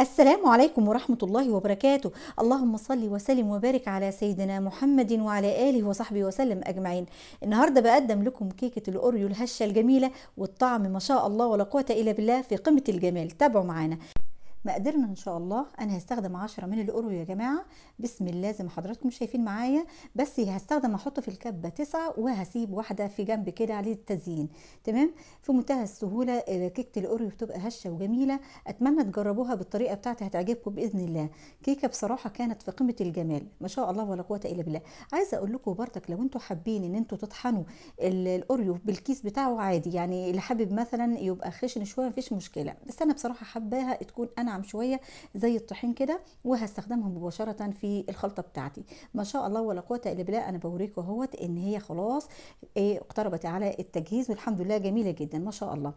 السلام عليكم ورحمة الله وبركاته اللهم صل وسلم وبارك على سيدنا محمد وعلى آله وصحبه وسلم أجمعين النهاردة بقدم لكم كيكة الأوريو الهشة الجميلة والطعم ما شاء الله ولا قوة إلا بالله في قمة الجمال تابعوا معانا ما قدرنا ان شاء الله انا هستخدم 10 من الاورو يا جماعه بسم الله زي ما حضراتكم شايفين معايا بس هستخدم احط في الكبه 9 وهسيب واحده في جنب كده عليه التزيين تمام في منتهى السهوله آه، كيكه الاوريو بتبقى هشه وجميله اتمنى تجربوها بالطريقه بتاعتي هتعجبكم باذن الله كيكه بصراحه كانت في قمه الجمال ما شاء الله ولا قوه الا بالله عايزه اقول لكم برضك لو انتم حابين ان انتم تطحنوا الاوريو بالكيس بتاعه عادي يعني اللي حابب مثلا يبقى خشن شويه مفيش مشكله بس انا بصراحه حباها تكون انا انعم شويه زي الطحين كده وهستخدمهم مباشره في الخلطه بتاعتي ما شاء الله ولا قوه الا بالله انا بوريكم اهوت ان هي خلاص إيه، اقتربت على التجهيز والحمد لله جميله جدا ما شاء الله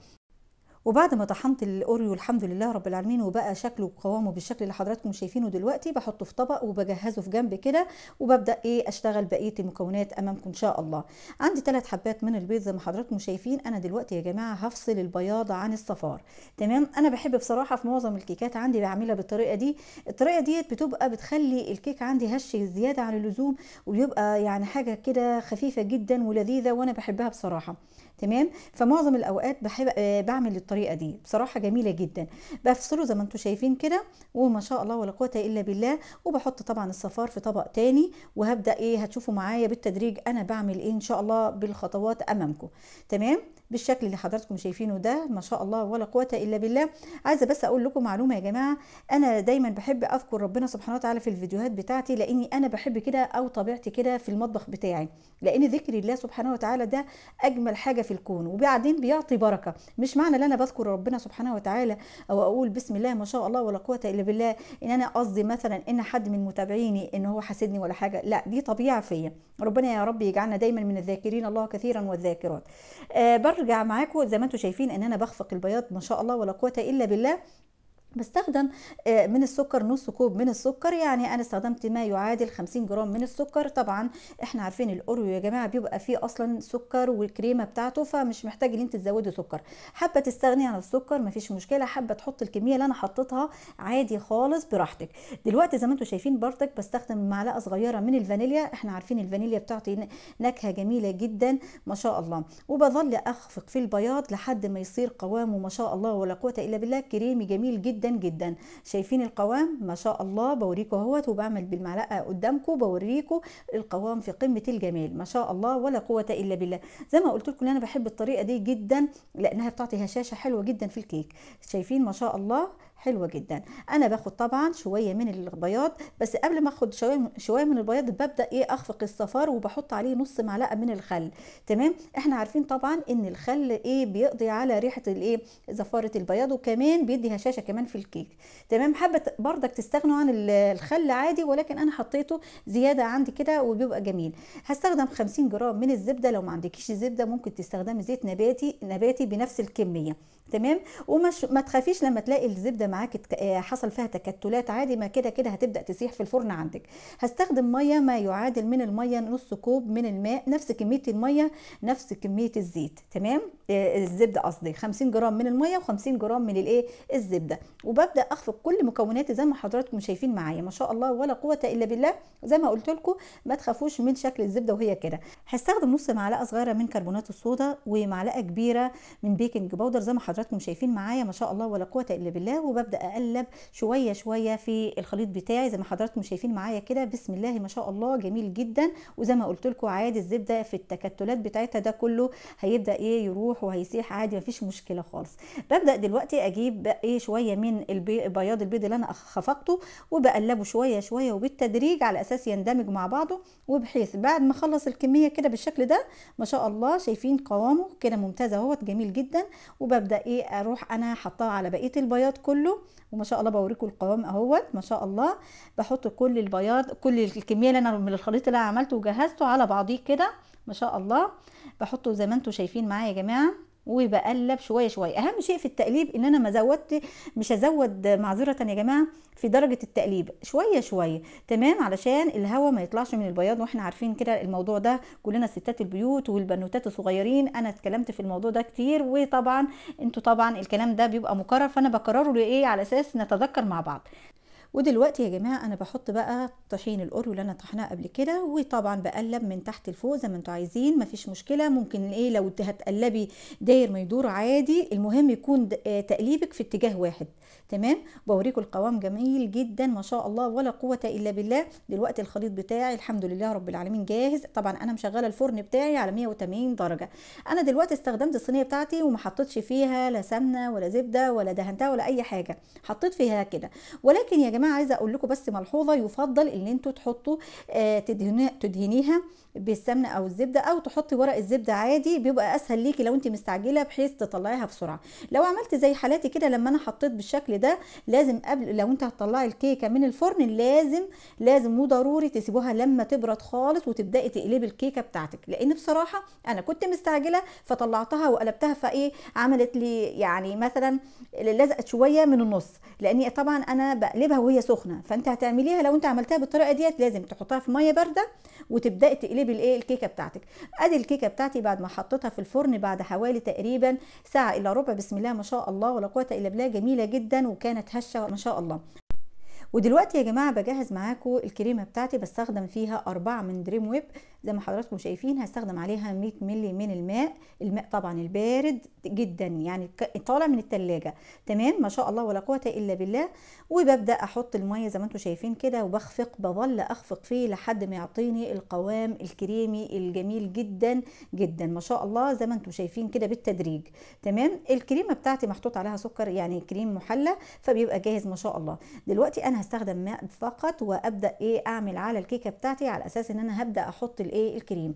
وبعد ما طحنت الاوريو الحمد لله رب العالمين وبقى شكله وقوامه بالشكل اللي حضراتكم شايفينه دلوقتي بحطه في طبق وبجهزه في جنب كده وببدا ايه اشتغل بقيه المكونات امامكم ان شاء الله عندي ثلاث حبات من البيض زي ما حضراتكم شايفين انا دلوقتي يا جماعه هفصل البياض عن الصفار تمام انا بحب بصراحه في معظم الكيكات عندي بعملها بالطريقه دي الطريقه ديت بتبقى بتخلي الكيك عندي هش زياده عن اللزوم وبيبقى يعني حاجه كده خفيفه جدا ولذيذه وانا بحبها بصراحه تمام فمعظم الاوقات بحب آه، بعمل بالطريقه دي بصراحه جميله جدا بفصله زي ما انتم شايفين كده وما شاء الله ولا قوه الا بالله وبحط طبعا الصفار في طبق تاني وهبدا ايه هتشوفوا معايا بالتدريج انا بعمل ايه ان شاء الله بالخطوات امامكم تمام بالشكل اللي حضراتكم شايفينه ده ما شاء الله ولا قوه الا بالله عايزه بس اقول لكم معلومه يا جماعه انا دايما بحب اذكر ربنا سبحانه وتعالى في الفيديوهات بتاعتي لاني انا بحب كده او طبيعتي كده في المطبخ بتاعي لان ذكر الله سبحانه وتعالى ده اجمل حاجه في الكون وبعدين بيعطي بركه مش معنى ان انا بذكر ربنا سبحانه وتعالى او اقول بسم الله ما شاء الله ولا قوه الا بالله ان انا قصدي مثلا ان حد من متابعيني ان هو حاسدني ولا حاجه لا دي طبيعه فيا ربنا يا رب يجعلنا دايما من الذاكرين الله كثيرا والذاكرات آه برجع معاكم زي ما انتم شايفين ان انا بخفق البياض ما شاء الله ولا قوه الا بالله بستخدم آه، من السكر نص كوب من السكر يعني انا استخدمت ما يعادل 50 جرام من السكر طبعا احنا عارفين الاوريو يا جماعه بيبقى فيه اصلا سكر والكريمه بتاعته فمش محتاج ان انت تزودي سكر حابه تستغني عن السكر مفيش مشكله حابه تحط الكميه اللي انا حطيتها عادي خالص براحتك دلوقتي زي ما انتم شايفين برضك بستخدم معلقه صغيره من الفانيليا احنا عارفين الفانيليا بتعطي نكهه جميله جدا ما شاء الله وبظل اخفق في البياض لحد ما يصير قوامه ما شاء الله ولا قوه الا بالله كريمي جميل جدا جدا جدا شايفين القوام ما شاء الله بوريكم اهوت وبعمل بالمعلقه قدامكم بوريكم القوام في قمه الجمال ما شاء الله ولا قوه الا بالله زي ما قلت لكم انا بحب الطريقه دي جدا لانها بتعطي هشاشه حلوه جدا في الكيك شايفين ما شاء الله حلوه جدا انا باخد طبعا شويه من البياض بس قبل ما اخد شويه من البياض ببدا ايه اخفق الصفار وبحط عليه نص معلقه من الخل تمام احنا عارفين طبعا ان الخل ايه بيقضي على ريحه الايه زفاره البياض وكمان بيدي هشاشه كمان في الكيك تمام حابه بردك تستغنوا عن الخل عادي ولكن انا حطيته زياده عندي كده وبيبقى جميل هستخدم 50 جرام من الزبده لو ما عندكيش زبده ممكن تستخدمي زيت نباتي نباتي بنفس الكميه تمام ومش ما تخافيش لما تلاقي الزبده معاك آه، حصل فيها تكتلات عادي ما كده كده هتبدا تسيح في الفرن عندك هستخدم ميه ما يعادل من الميه نص كوب من الماء نفس كميه الميه نفس كميه الزيت تمام آه، الزبده قصدي 50 جرام من الميه و50 جرام من الايه الزبده وببدا اخفق كل مكوناتي زي ما حضراتكم شايفين معايا ما شاء الله ولا قوه الا بالله زي ما قلت لكم ما تخافوش من شكل الزبده وهي كده هستخدم نص معلقه صغيره من كربونات الصودا ومعلقه كبيره من بيكنج باودر زي ما حضراتكم حضراتكم شايفين معايا ما شاء الله ولا قوه الا بالله وببدا اقلب شويه شويه في الخليط بتاعي زي ما حضراتكم شايفين معايا كده بسم الله ما شاء الله جميل جدا وزي ما قلت لكم عادي الزبده في التكتلات بتاعتها ده كله هيبدا ايه يروح وهيسيح عادي مفيش مشكله خالص ببدا دلوقتي اجيب ايه شويه من البياض بياض البيض اللي انا خفقته وبقلبه شويه شويه وبالتدريج على اساس يندمج مع بعضه وبحيث بعد ما اخلص الكميه كده بالشكل ده ما شاء الله شايفين قوامه كده ممتاز اهوت جميل جدا وببدا ايه اروح انا حطاها على بقيه البياض كله وما شاء الله بوريكم القوام اهوت ما شاء الله بحط كل البياض كل الكميه اللي انا من الخليط اللي انا عملته وجهزته على بعضيه كده ما شاء الله بحطه زي ما انتم شايفين معايا يا جماعه وبقلب شويه شويه اهم شيء في التقليب ان انا ما زودت مش هزود معذره يا جماعه في درجه التقليب شويه شويه تمام علشان الهواء ما يطلعش من البياض واحنا عارفين كده الموضوع ده كلنا ستات البيوت والبنوتات الصغيرين انا اتكلمت في الموضوع ده كتير وطبعا انتوا طبعا الكلام ده بيبقى مكرر فانا بكرره لايه على اساس نتذكر مع بعض ودلوقتي يا جماعه انا بحط بقى طحين الاوريو اللي انا طحناه قبل كده وطبعا بقلب من تحت لفوق زي ما انتوا عايزين مفيش مشكله ممكن ايه لو هتقلبي داير ما يدور عادي المهم يكون آه، تقليبك في اتجاه واحد تمام بوريكم القوام جميل جدا ما شاء الله ولا قوه الا بالله دلوقتي الخليط بتاعي الحمد لله رب العالمين جاهز طبعا انا مشغله الفرن بتاعي على 180 درجه انا دلوقتي استخدمت الصينيه بتاعتي وما حطيتش فيها لا سمنه ولا زبده ولا دهنتها ولا اي حاجه حطيت فيها كده ولكن يا جماعه عايزه اقول لكم بس ملحوظه يفضل ان انتوا تحطوا آه تدهنيها بالسمنه او الزبده او تحطي ورق الزبده عادي بيبقى اسهل ليكي لو انت مستعجله بحيث تطلعيها بسرعه لو عملت زي حالاتي كده لما انا حطيت بالشكل ده لازم قبل لو انت هتطلعي الكيكه من الفرن لازم لازم وضروري تسيبوها لما تبرد خالص وتبداي تقلبي الكيكه بتاعتك لان بصراحه انا كنت مستعجله فطلعتها وقلبتها فايه عملت لي يعني مثلا لزقت شويه من النص لاني طبعا انا بقلبها وهي سخنه فانت هتعمليها لو انت عملتها بالطريقه ديت لازم تحطها في ميه بارده وتبداي تقلبي الايه الكيكه بتاعتك ادي الكيكه بتاعتي بعد ما حطيتها في الفرن بعد حوالي تقريبا ساعه الا ربع بسم الله ما شاء الله ولا قوه الا بالله جميله جدا وكانت هشه ما شاء الله ودلوقتي يا جماعه بجهز معاكم الكريمه بتاعتي بستخدم فيها اربعه من دريم ويب زي ما حضراتكم شايفين هستخدم عليها 100 مللي من الماء الماء طبعا البارد جدا يعني طالع من التلاجة تمام ما شاء الله ولا قوة الا بالله وببدأ احط المية زي ما انتم شايفين كده وبخفق بظل اخفق فيه لحد ما يعطيني القوام الكريمي الجميل جدا جدا ما شاء الله زي ما انتم شايفين كده بالتدريج تمام الكريمة بتاعتي محطوط عليها سكر يعني كريم محلى فبيبقى جاهز ما شاء الله دلوقتي انا هستخدم ماء فقط وابدأ ايه اعمل على الكيكة بتاعتي على اساس ان انا هبدأ احط الايه الكريم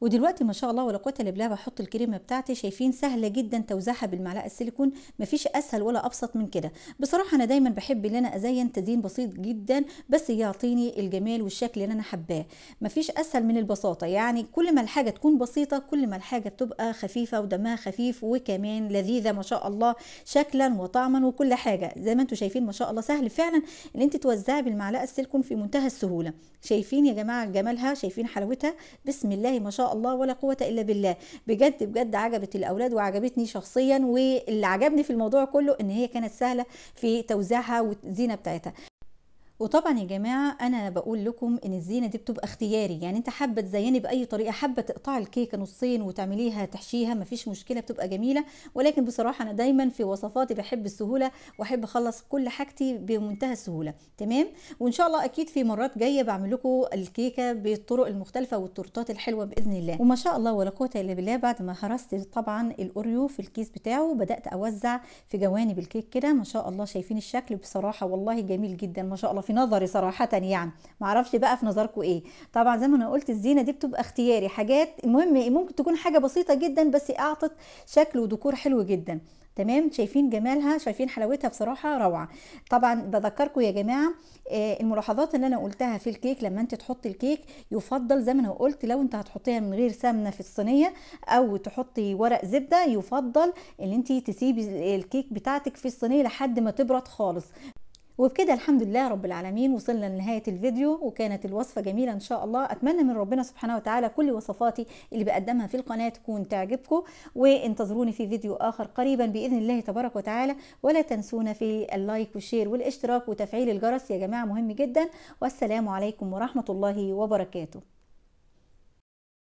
ودلوقتي ما شاء الله ولا قوه الا بالله بحط الكريمه بتاعتي شايفين سهله جدا توزيعها بالمعلقه السيليكون مفيش اسهل ولا ابسط من كده بصراحه انا دايما بحب ان انا ازين تزيين بسيط جدا بس يعطيني الجمال والشكل اللي انا حباه مفيش اسهل من البساطه يعني كل ما الحاجه تكون بسيطه كل ما الحاجه بتبقى خفيفه ودمها خفيف وكمان لذيذه ما شاء الله شكلا وطعما وكل حاجه زي ما انتم شايفين ما شاء الله سهل فعلا ان انت توزعي بالمعلقه السيليكون في منتهى السهوله شايفين يا جماعه جمالها شايفين حلاوتها بسم الله ما شاء شاء الله ولا قوه الا بالله بجد بجد عجبت الاولاد وعجبتني شخصيا واللي عجبني في الموضوع كله ان هي كانت سهله في توزيعها والزينه بتاعتها وطبعا يا جماعه انا بقول لكم ان الزينه دي بتبقى اختياري يعني انت حابه تزيني باي طريقه حابه تقطعي الكيكه نصين وتعمليها تحشيها مفيش مشكله بتبقى جميله ولكن بصراحه انا دايما في وصفاتي بحب السهوله واحب اخلص كل حاجتي بمنتهى السهوله تمام وان شاء الله اكيد في مرات جايه بعمل لكم الكيكه بالطرق المختلفه والتورتات الحلوه باذن الله وما شاء الله ولا قوه الا بالله بعد ما هرست طبعا الاوريو في الكيس بتاعه بدات اوزع في جوانب الكيك كده ما شاء الله شايفين الشكل بصراحه والله جميل جدا ما شاء الله في نظري صراحه يعني ما اعرفش بقى في نظركم ايه طبعا زي ما انا قلت الزينه دي بتبقى اختياري حاجات المهم ممكن تكون حاجه بسيطه جدا بس اعطت شكل وديكور حلو جدا تمام شايفين جمالها شايفين حلاوتها بصراحه روعه طبعا بذكركم يا جماعه آه، الملاحظات اللي انا قلتها في الكيك لما انت تحطي الكيك يفضل زي ما انا قلت لو انت هتحطيها من غير سمنه في الصينيه او تحطي ورق زبده يفضل ان انت تسيبي الكيك بتاعتك في الصينيه لحد ما تبرد خالص وبكده الحمد لله رب العالمين وصلنا لنهاية الفيديو وكانت الوصفة جميلة ان شاء الله اتمنى من ربنا سبحانه وتعالى كل وصفاتي اللي بقدمها في القناة تكون تعجبكم وانتظروني في فيديو اخر قريبا باذن الله تبارك وتعالى ولا تنسونا في اللايك والشير والاشتراك وتفعيل الجرس يا جماعة مهم جدا والسلام عليكم ورحمة الله وبركاته